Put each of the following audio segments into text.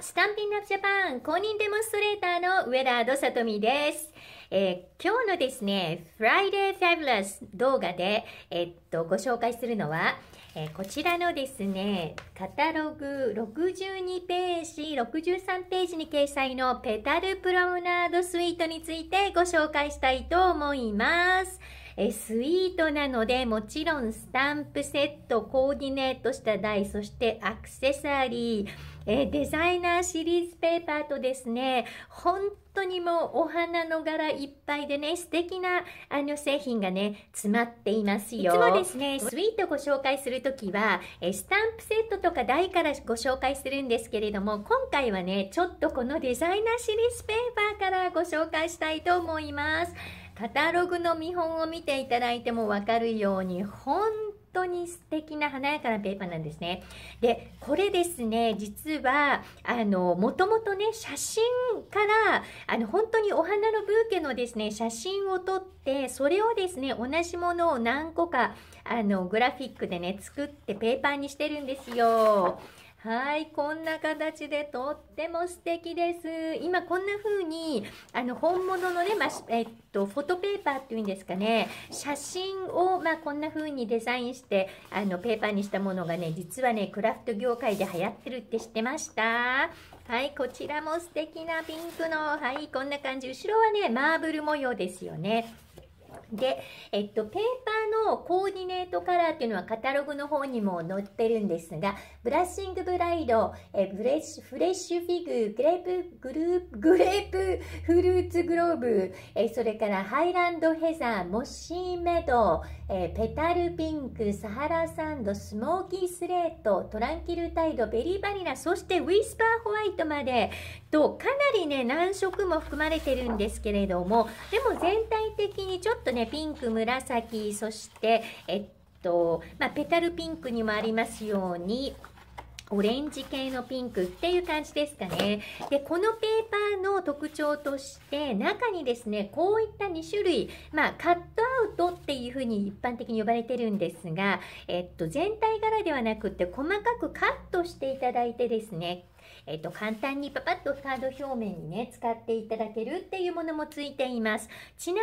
スタンピンアップジャパン公認デモンストレーターの上田さとみです。えー、今日のですね、Friday Fabulous 動画で、えー、っと、ご紹介するのは、えー、こちらのですね、カタログ62ページ、63ページに掲載のペタルプロムナードスイートについてご紹介したいと思います。えスイートなのでもちろんスタンプセットコーディネートした台そしてアクセサリーえデザイナーシリーズペーパーとですね本当にもうお花の柄いっぱいでね素敵なあの製品がね詰まっていますよいつもですねスイートご紹介する時はえスタンプセットとか台からご紹介するんですけれども今回はねちょっとこのデザイナーシリーズペーパーからご紹介したいと思いますカタログの見本を見ていただいても分かるように本当に素敵な華やかなペーパーなんですね。で、これですね、実は、あの、もともとね、写真から、あの、本当にお花のブーケのですね、写真を撮って、それをですね、同じものを何個か、あの、グラフィックでね、作ってペーパーにしてるんですよ。はい、こんな形でとっても素敵です。今こんな風にあの本物のね、まあ、えっとフォトペーパーっていうんですかね、写真をまあ、こんな風にデザインしてあのペーパーにしたものがね、実はねクラフト業界で流行ってるって知ってました。はい、こちらも素敵なピンクのはいこんな感じ。後ろはねマーブル模様ですよね。で、えっと、ペーパーのコーディネートカラーっていうのはカタログの方にも載ってるんですが、ブラッシングブライド、えブレッシュフレッシュフィグ、グレープ、グループ、グレープフルーツグローブ、えそれからハイランドヘザー、モッシーメド、えー、ペタルピンク、サハラサンド、スモーキースレート、トランキルタイド、ベリーバニラ、そしてウィスパーホワイトまでとかなりね何色も含まれてるんですけれどもでも全体的にちょっとねピンク、紫そしてえっと、まあ、ペタルピンクにもありますようにオレンジ系のピンクっていう感じですかね。で、このペーパーの特徴として、中にですね、こういった2種類、まあ、カットアウトっていうふうに一般的に呼ばれてるんですが、えっと、全体柄ではなくて、細かくカットしていただいてですね、えっと、簡単にパパッとカード表面にね、使っていただけるっていうものもついています。ちな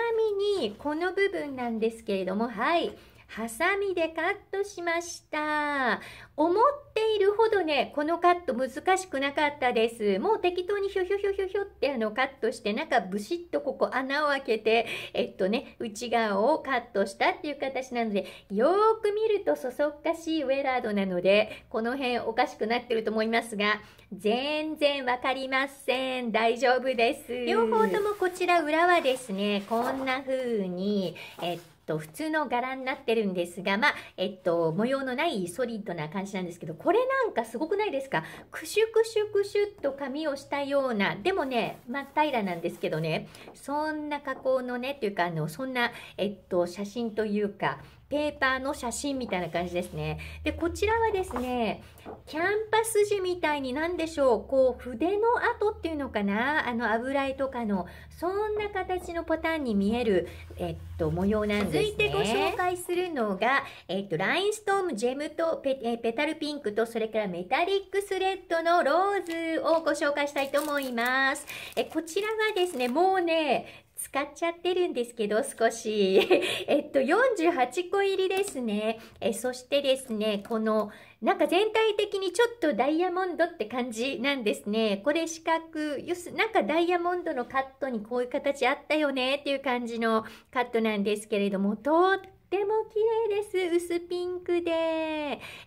みに、この部分なんですけれども、はい、ハサミでカットしました。思っているほどね、このカット難しくなかったです。もう適当にひょひょひょひょひょってあのカットして、中ブシッとここ穴を開けて、えっとね、内側をカットしたっていう形なので、よーく見るとそそっかしいウェラードなので、この辺おかしくなってると思いますが、全然わかりません。大丈夫です。両方ともこちら裏はですね、こんな風に、えっと、普通の柄になってるんですが、まあ、えっと、模様のないソリッドな感じなんですけど、これなんかすごくないですかクシュクシュクシュっと髪をしたような、でもね、真っ平らなんですけどね、そんな加工のね、というか、あの、そんな、えっと、写真というか、ペーパーの写真みたいな感じですね。で、こちらはですね、キャンパス地みたいに何でしょう、こう、筆の跡っていうのかなあの、油絵とかの、そんな形のパターンに見える、えっと、模様なんですね。続いてご紹介するのが、えっと、ラインストーム、ジェムとペ、えペタルピンクと、それからメタリックスレッドのローズをご紹介したいと思います。え、こちらはですね、もうね、使っちゃってるんですけど、少し。えっと、48個入りですね。え、そしてですね、この、なんか全体的にちょっとダイヤモンドって感じなんですね。これ四角、よなんかダイヤモンドのカットにこういう形あったよねっていう感じのカットなんですけれども、ととっても綺麗です。薄ピンクで。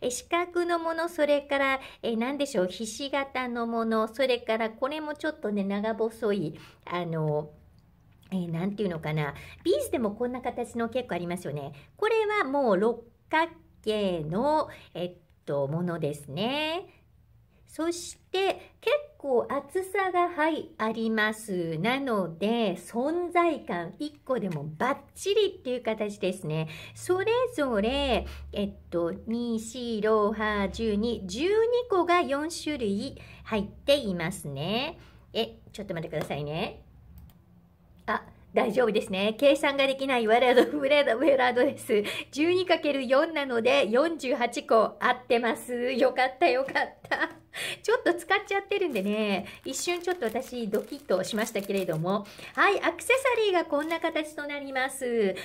え四角のもの、それから、え何でしょう、ひし形のもの、それからこれもちょっとね、長細い、あの、えー、なんていうのかな。ビーズでもこんな形の結構ありますよね。これはもう六角形の、えっと、ものですね。そして、結構厚さが、はい、あります。なので、存在感1個でもバッチリっていう形ですね。それぞれ、えっと、2、4、6、8、12、12個が4種類入っていますね。え、ちょっと待ってくださいね。あ、大丈夫ですね。計算ができないワラド、フレード、ウェラードです。12×4 なので48個合ってます。よかったよかった。ちょっと使っちゃってるんでね、一瞬ちょっと私ドキッとしましたけれども。はい、アクセサリーがこんな形となります。というこ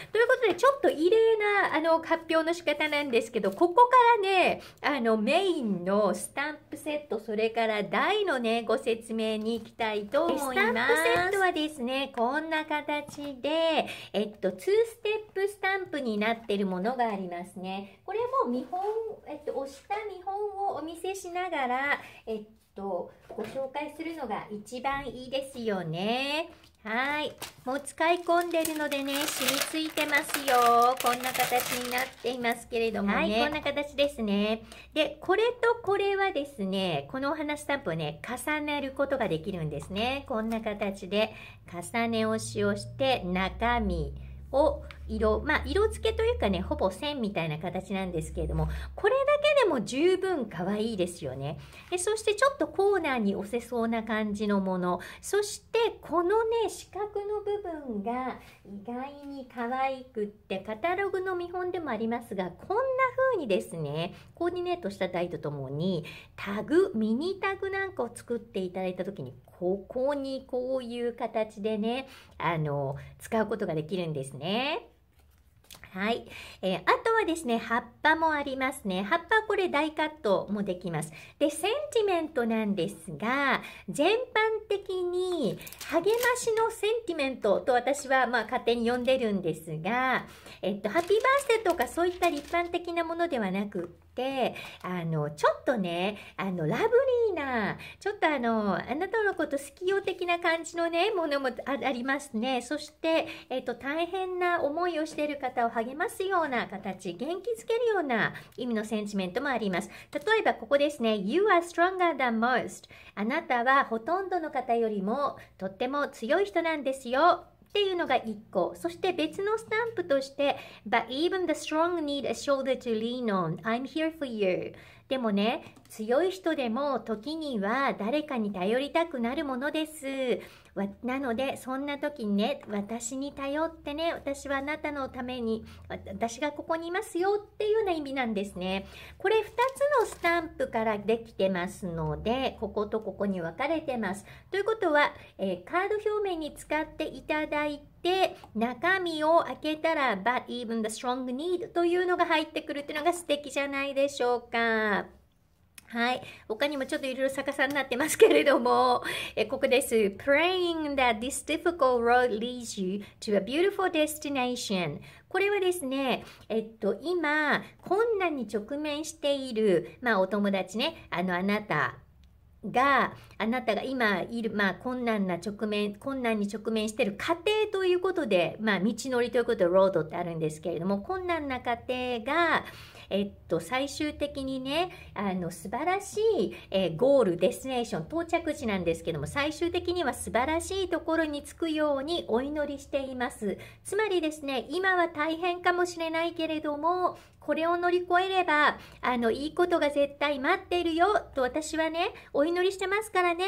とで、ちょっと異例なあの発表の仕方なんですけど、ここからね、あのメインのスタンプセット、それから台のね、ご説明に行きたいと思います。スタンプセットはですね、こんな形で、えっと、2ステップスタンプになってるものがありますね。これも見本、えっと、押した見本をお見せしながら、えっと、ご紹介するのが一番いいですよね。はい。もう使い込んでるのでね、染みついてますよ。こんな形になっていますけれどもね。はい、こんな形ですね。で、これとこれはですね、このお花スタンプをね、重ねることができるんですね。こんな形で、重ね押しをして、中身を色、まあ、色付けというかね、ほぼ線みたいな形なんですけれども、これだけでも十分可愛いですよね。でそしてちょっとコーナーに押せそうな感じのもの、そしてこのね、四角の部分が意外に可愛くって、カタログの見本でもありますが、こんな風にですね、コーディネートした台とともに、タグ、ミニタグなんかを作っていただいた時に、ここにこういう形でね、あの、使うことができるんですね。はい、えー、あとはですね葉っぱもありますね葉っぱこれ大カットもできますでセンチメントなんですが全般的に励ましのセンチメントと私はまあ勝手に呼んでるんですが、えっと、ハッピーバースデーとかそういった立派的なものではなくて、あの、ちょっとね、あの、ラブリーな、ちょっとあの、あなたのこと好きよ的な感じのね、ものもありますね。そして、えっ、ー、と、大変な思いをしている方を励ますような形、元気づけるような意味のセンチメントもあります。例えば、ここですね、You are stronger than most. あなたはほとんどの方よりもとっても強い人なんですよ。っていうのが1個。そして別のスタンプとして、But even the strong need a shoulder to lean on. I'm here for you. でもね、強い人でも時には誰かに頼りたくなるものです。なのでそんな時にね私に頼ってね私はあなたのために私がここにいますよっていうような意味なんですねこれ2つのスタンプからできてますのでこことここに分かれてますということは、えー、カード表面に使っていただいて中身を開けたら but even the strong need というのが入ってくるっていうのが素敵じゃないでしょうか。はい。他にもちょっといろいろ逆さになってますけれども、えここです。Praying that this difficult road leads you to a beautiful destination. これはですね、えっと、今、困難に直面している、まあ、お友達ね、あの、あなたが、あなたが今いる、まあ、困難な直面、困難に直面している過程ということで、まあ、道のりということで、ロードってあるんですけれども、困難な過程が、えっと、最終的にね、あの、素晴らしい、えー、ゴール、デスネーション、到着地なんですけども、最終的には素晴らしいところに着くようにお祈りしています。つまりですね、今は大変かもしれないけれども、これを乗り越えれば、あの、いいことが絶対待っているよ、と私はね、お祈りしてますからね、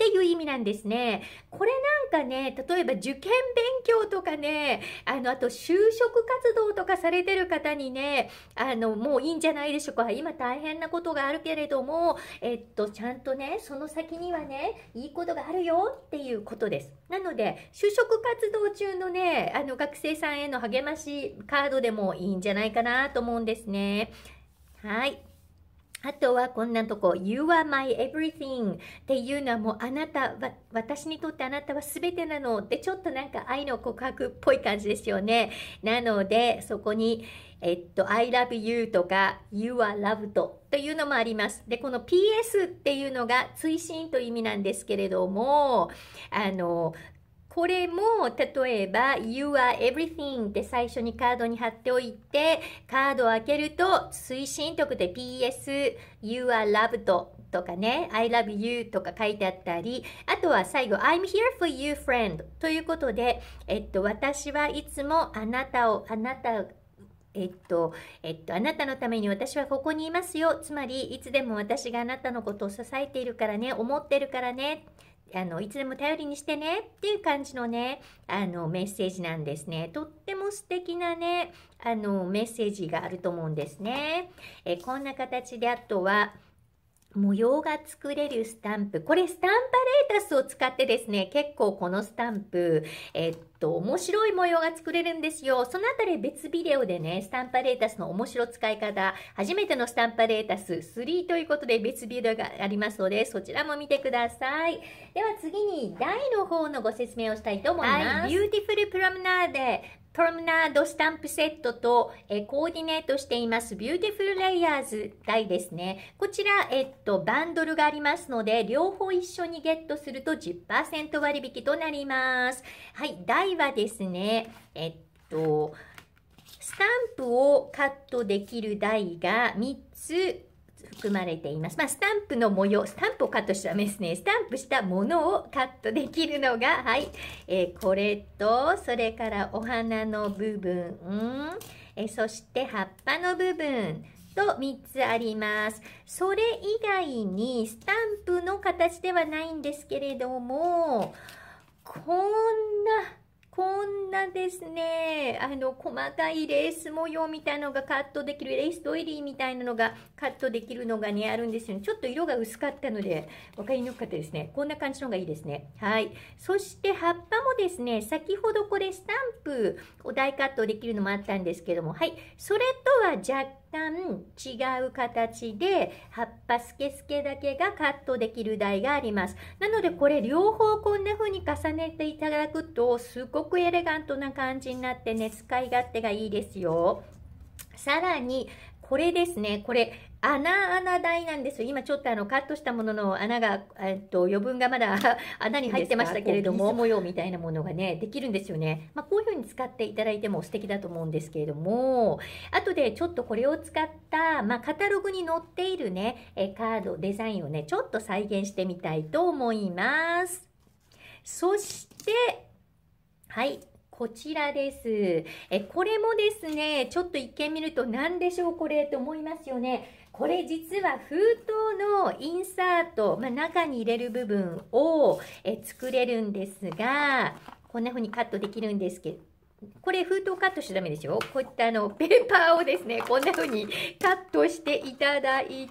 っていう意味なんですね。これなんかね、例えば受験勉強とかね、あの、あと就職活動とかされてる方にね、あの、もういいんじゃないでしょうか。今大変なことがあるけれども、えっと、ちゃんとね、その先にはね、いいことがあるよっていうことです。なので、就職活動中のね、あの、学生さんへの励ましカードでもいいんじゃないかなと思うんですね。はい。あとはこんなとこ、You are my everything っていうのはもうあなた、私にとってあなたは全てなのってちょっとなんか愛の告白っぽい感じですよね。なのでそこに、えっと、I love you とか You are loved というのもあります。で、この PS っていうのが追伸という意味なんですけれども、あの、これも例えば You are everything って最初にカードに貼っておいてカードを開けると推進曲で PS You are loved とかね I love you とか書いてあったりあとは最後 I'm here for you friend ということで、えっと、私はいつもあなたをあなたえっと、えっと、あなたのために私はここにいますよ。つまり、いつでも私があなたのことを支えているからね、思ってるからね。あのいつでも頼りにしてねっていう感じのねあのメッセージなんですねとっても素敵なねあのメッセージがあると思うんですねえこんな形であとは模様が作れるスタンプ。これスタンパレータスを使ってですね、結構このスタンプ、えっと、面白い模様が作れるんですよ。そのあたり別ビデオでね、スタンパレータスの面白使い方、初めてのスタンパレータス3ということで別ビデオがありますので、そちらも見てください。では次に台の方のご説明をしたいと思います。はい、ビューティフルプロムナーデ。トルムナードスタンプセットと、えー、コーディネートしていますビューティフルレイヤーズ台ですね。こちら、えっと、バンドルがありますので、両方一緒にゲットすると10%割引となります。はい、台はですね、えっと、スタンプをカットできる台が3つ含まれています。まあ、スタンプの模様、スタンプをカットしたメスね、スタンプしたものをカットできるのが、はい、えー、これと、それからお花の部分、えー、そして葉っぱの部分、と3つあります。それ以外にスタンプの形ではないんですけれども、こですね、あの、細かいレース模様みたいのがカットできる、レースドイリーみたいなのがカットできるのがね、あるんですよね。ちょっと色が薄かったので、分かりにくかったですね。こんな感じのがいいですね。はい。そして葉っぱもですね、先ほどこれスタンプを大カットできるのもあったんですけども、はい。それとは若旦違う形で葉っぱスケスケだけがカットできる台があります。なのでこれ両方こんな風に重ねていただくとすごくエレガントな感じになってね使い勝手がいいですよ。さらにこれですね、これ、穴穴台なんですよ。今ちょっとあのカットしたものの穴が、えっと、余分がまだ 穴に入ってましたけれども、模様みたいなものがね、できるんですよね。まあ、こういうふうに使っていただいても素敵だと思うんですけれども、後でちょっとこれを使った、まあ、カタログに載っているね、えカード、デザインをね、ちょっと再現してみたいと思います。そして、はい、こちらです。え、これもですね、ちょっと一見見ると何でしょうこれと思いますよね。これ実は封筒のインサート、まあ、中に入れる部分をえ作れるんですが、こんな風にカットできるんですけど、これ封筒カットしちゃダメでしょこういったあのペーパーをですね、こんな風にカットしていただい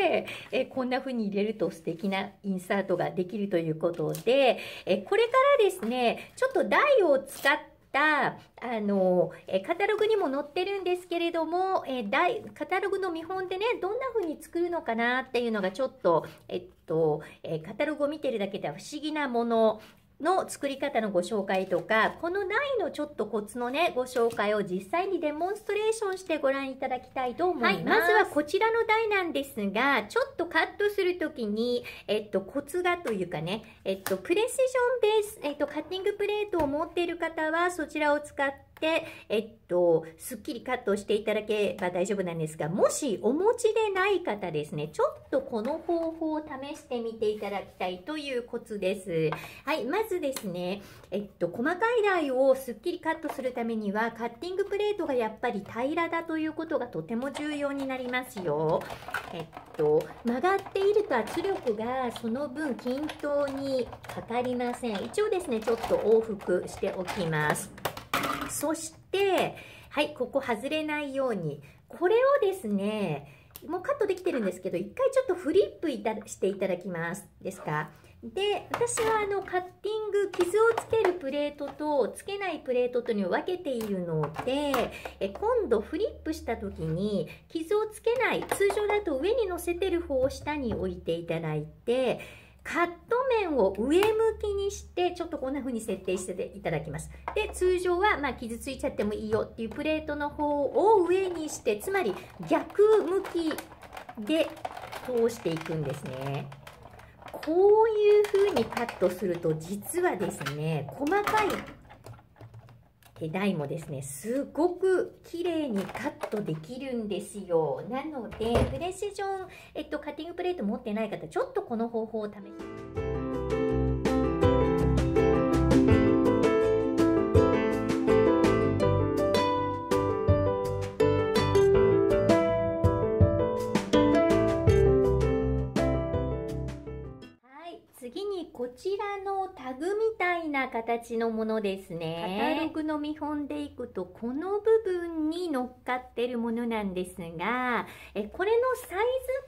で、えこんな風に入れると素敵なインサートができるということで、えこれからですね、ちょっと台を使ってた、あの、えカタログにも載ってるんですけれども、えー、カタログの見本でね、どんな風に作るのかなっていうのがちょっと、えっと、えカタログを見てるだけでは不思議なもの、の作り方のご紹介とか、この苗のちょっとコツのね、ご紹介を実際にデモンストレーションしてご覧いただきたいと思います。はい、まずはこちらの台なんですが、ちょっとカットするときに、えっと、コツがというかね、えっと、プレシジョンベース、えっと、カッティングプレートを持っている方は、そちらを使って、、えっと、すっきりカットしていただければ大丈夫なんですが、もしお持ちでない方ですね、ちょっとこの方法を試してみていただきたいというコツです。はい、まずですね、えっと、細かいライをすっきりカットするためには、カッティングプレートがやっぱり平らだということがとても重要になりますよ。えっと、曲がっていると圧力がその分均等にかかりません。一応ですね、ちょっと往復しておきます。そして、はい、ここ外れないように、これをですね、もうカットできてるんですけど、一回ちょっとフリップいたしていただきます。ですかで、私はあのカッティング、傷をつけるプレートと、つけないプレートとに分けているので、え今度フリップした時に、傷をつけない、通常だと上に乗せてる方を下に置いていただいて、カット面を上向きにして、ちょっとこんな風に設定していただきます。で、通常は、ま傷ついちゃってもいいよっていうプレートの方を上にして、つまり逆向きで通していくんですね。こういう風にカットすると、実はですね、細かい手台もですねすごく綺麗にカットできるんですよなのでプレシジョン、えっと、カッティングプレート持ってない方ちょっとこの方法を試して形のものですね。カタログの見本でいくと、この部分に乗っかってるものなんですが、えこれのサイズ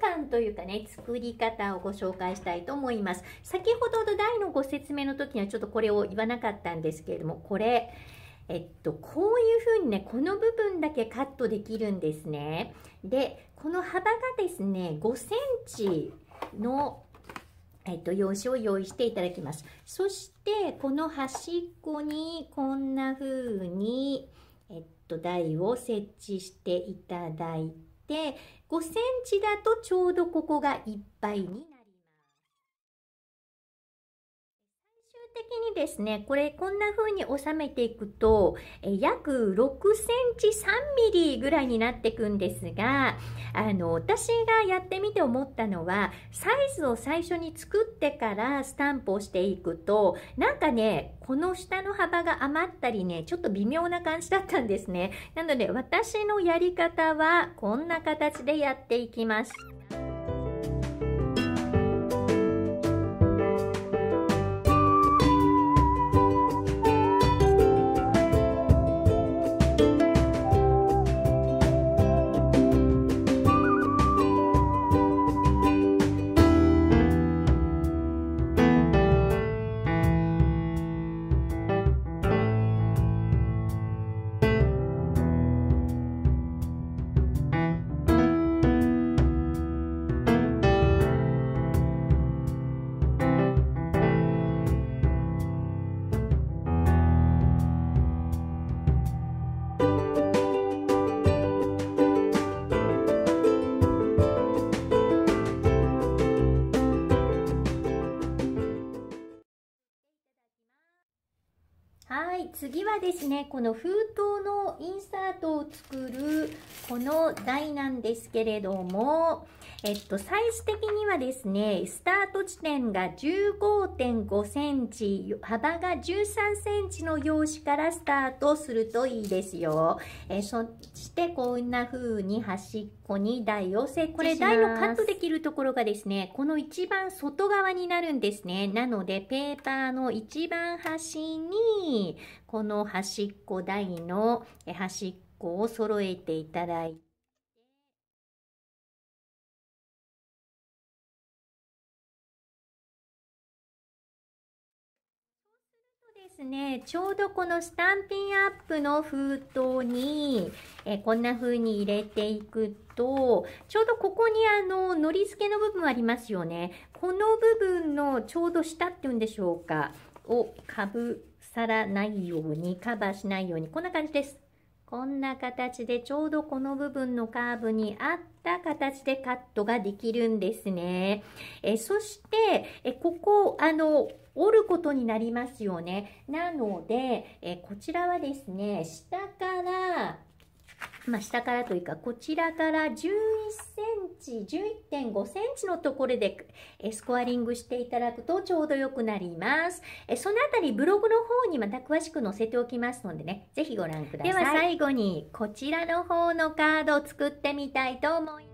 感というかね、作り方をご紹介したいと思います。先ほど土台のご説明の時にはちょっとこれを言わなかったんですけれども、これ、えっと、こういうふうにね、この部分だけカットできるんですね。で、この幅がですね、5センチのえっと、用紙を用意していただきます。そして、この端っこにこんな風に、えっと、台を設置していただいて、5センチだとちょうどここがいっぱいに的にですね、これこんな風に収めていくと、え約6センチ3ミリぐらいになっていくんですが、あの、私がやってみて思ったのは、サイズを最初に作ってからスタンプをしていくと、なんかね、この下の幅が余ったりね、ちょっと微妙な感じだったんですね。なので、私のやり方はこんな形でやっていきます。次はですねこの封筒のインサートを作るこの台なんですけれどもえっと、サイズ的にはですね、スタート地点が15.5センチ、幅が13センチの用紙からスタートするといいですよ。えそしてこんな風に端っこに台を設これ台のカットできるところがですね、この一番外側になるんですね。なので、ペーパーの一番端に、この端っこ台の端っこを揃えていただいて、ですね、ちょうどこのスタンピンアップの封筒に、えこんな風に入れていくと、ちょうどここにあの、のり付けの部分ありますよね。この部分のちょうど下っていうんでしょうか、をかぶさらないように、カバーしないように、こんな感じです。こんな形でちょうどこの部分のカーブに合った形でカットができるんですね。えそして、えここ、あの、折ることになりますよね。なので、えこちらはですね、下からまあ、下からというか、こちらから11センチ、11.5センチのところでスコアリングしていただくとちょうど良くなります。そのあたりブログの方にまた詳しく載せておきますのでね、ぜひご覧ください。では最後にこちらの方のカードを作ってみたいと思います。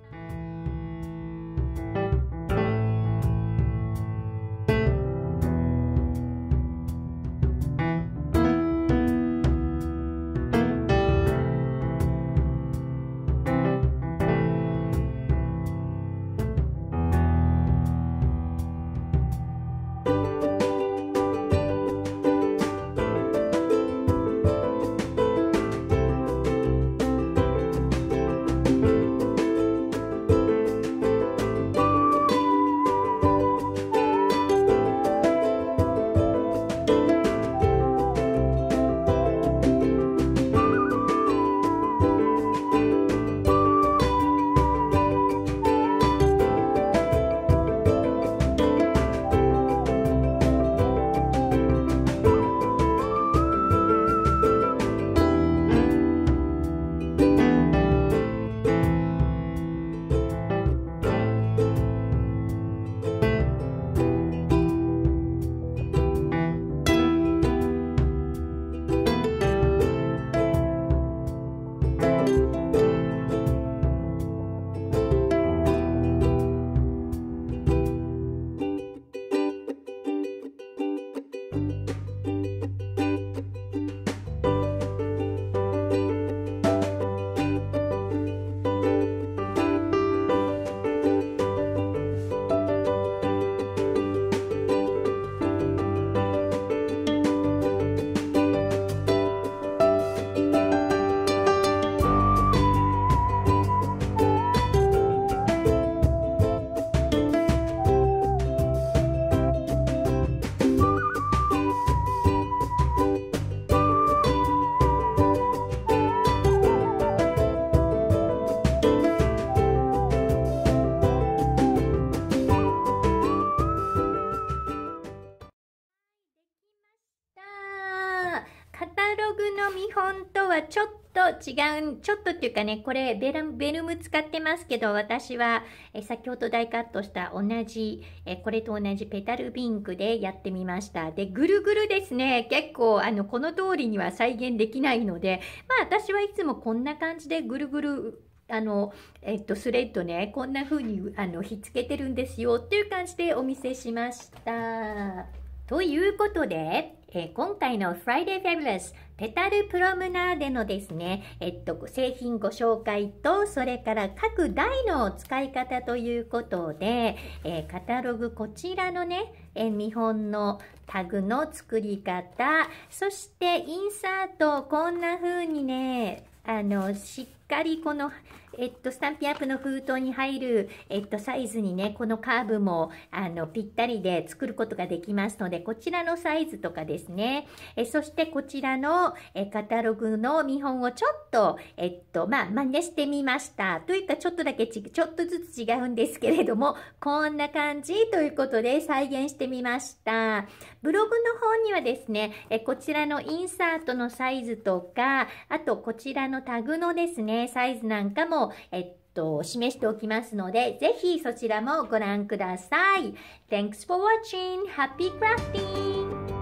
違う、ちょっとっていうかね、これベルベルム使ってますけど、私は、え先ほど大カットした同じ、えこれと同じペタルピンクでやってみました。で、ぐるぐるですね、結構、あの、この通りには再現できないので、まあ私はいつもこんな感じでぐるぐるあの、えっと、スレッドね、こんな風に、あの、ひっつけてるんですよっていう感じでお見せしました。ということで、えー、今回の Friday Fabulous ペタルプロムナーデのですね、えっと、製品ご紹介と、それから各台の使い方ということで、えー、カタログこちらのね、え見本のタグの作り方、そしてインサート、こんな風にね、あの、しっかりこの、えっと、スタンピアップの封筒に入る、えっと、サイズにね、このカーブも、あの、ぴったりで作ることができますので、こちらのサイズとかですね、えそしてこちらの、えカタログの見本をちょっと、えっと、まあ、真似してみました。というか、ちょっとだけち、ちょっとずつ違うんですけれども、こんな感じということで再現してみました。ブログの方にはですね、えこちらのインサートのサイズとか、あとこちらのタグのですね、サイズなんかもえっと、示しておきますので、ぜひそちらもご覧ください。Thanks for watching! Happy crafting!